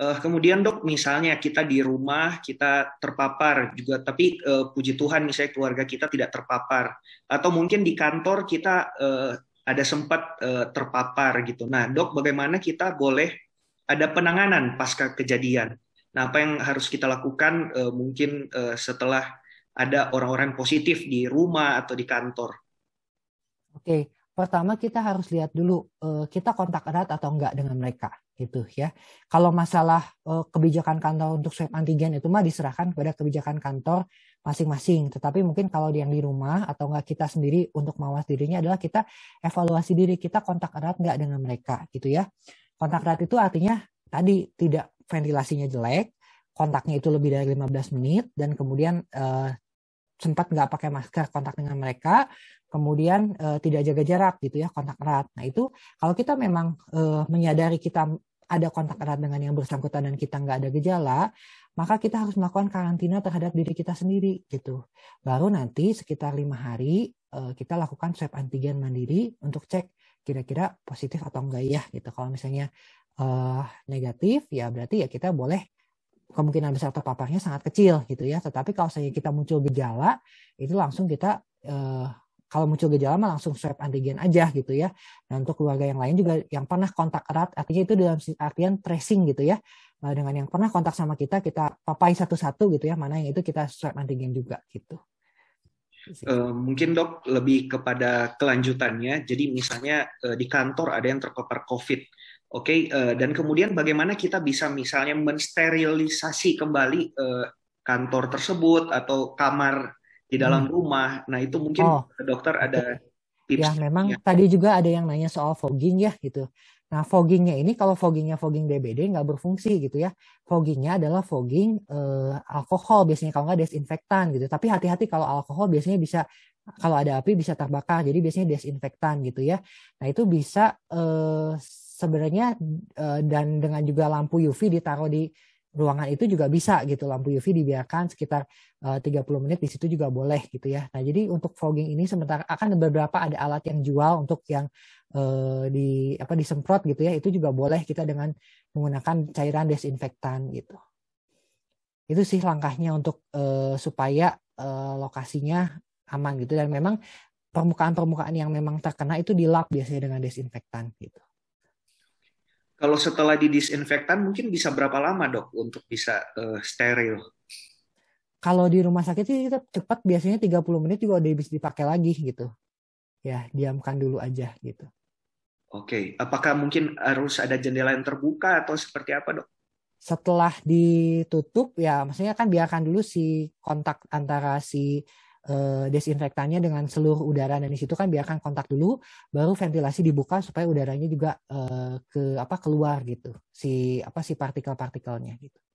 Eh, kemudian dok, misalnya kita di rumah kita terpapar juga, tapi uh, puji Tuhan misalnya keluarga kita tidak terpapar, atau mungkin di kantor kita uh, ada sempat uh, terpapar gitu. Nah dok, bagaimana kita boleh ada penanganan pasca kejadian? Nah apa yang harus kita lakukan uh, mungkin uh, setelah ada orang-orang positif di rumah atau di kantor? Oke, pertama kita harus lihat dulu uh, kita kontak erat atau enggak dengan mereka gitu ya. Kalau masalah uh, kebijakan kantor untuk swab antigen itu mah diserahkan kepada kebijakan kantor masing-masing. Tetapi mungkin kalau yang di rumah atau enggak kita sendiri untuk mawas dirinya adalah kita evaluasi diri kita kontak erat enggak dengan mereka gitu ya. Kontak erat itu artinya tadi tidak ventilasinya jelek, kontaknya itu lebih dari 15 menit dan kemudian uh, sempat nggak pakai masker kontak dengan mereka, kemudian e, tidak jaga jarak gitu ya kontak erat. Nah itu kalau kita memang e, menyadari kita ada kontak erat dengan yang bersangkutan dan kita nggak ada gejala, maka kita harus melakukan karantina terhadap diri kita sendiri gitu. Baru nanti sekitar lima hari eh, kita lakukan swab antigen mandiri untuk cek kira-kira positif atau enggak ya gitu. Kalau misalnya uh, negatif ya berarti ya kita boleh kemungkinan besar terpaparnya sangat kecil gitu ya. Tetapi kalau misalnya kita muncul gejala itu langsung kita uh, kalau muncul gejala mah langsung swab antigen aja gitu ya. Nah, untuk keluarga yang lain juga yang pernah kontak erat, artinya itu dalam artian tracing gitu ya. Nah, dengan yang pernah kontak sama kita, kita papai satu-satu gitu ya, mana yang itu kita swab antigen juga gitu. Uh, mungkin dok lebih kepada kelanjutannya. Jadi misalnya uh, di kantor ada yang terpapar COVID, oke, okay? Eh, dan kemudian bagaimana kita bisa misalnya mensterilisasi kembali kantor tersebut atau kamar di dalam hmm. rumah. Nah itu mungkin oh. dokter ada tips. Ya memang ya. tadi juga ada yang nanya soal fogging ya gitu. Nah foggingnya ini kalau foggingnya fogging DBD nggak berfungsi gitu ya. Foggingnya adalah fogging eh, alkohol biasanya kalau nggak desinfektan gitu. Tapi hati-hati kalau alkohol biasanya bisa kalau ada api bisa terbakar. Jadi biasanya desinfektan gitu ya. Nah itu bisa eh, sebenarnya eh, dan dengan juga lampu UV ditaruh di ruangan itu juga bisa gitu lampu UV dibiarkan sekitar eh, uh, 30 menit di situ juga boleh gitu ya. Nah, jadi untuk fogging ini sementara akan beberapa ada alat yang jual untuk yang uh, di apa disemprot gitu ya. Itu juga boleh kita dengan menggunakan cairan desinfektan gitu. Itu sih langkahnya untuk uh, supaya uh, lokasinya aman gitu dan memang permukaan-permukaan yang memang terkena itu dilap biasanya dengan desinfektan gitu. Kalau setelah didisinfektan mungkin bisa berapa lama dok untuk bisa uh, steril? Kalau di rumah sakit sih kita cepat biasanya 30 menit juga udah bisa dipakai lagi gitu. Ya, diamkan dulu aja gitu. Oke, okay. apakah mungkin harus ada jendela yang terbuka atau seperti apa dok? Setelah ditutup ya maksudnya kan biarkan dulu si kontak antara si Eh, desinfektannya dengan seluruh udara dan di situ kan biarkan kontak dulu baru ventilasi dibuka supaya udaranya juga eh, ke apa keluar gitu si apa si partikel-partikelnya gitu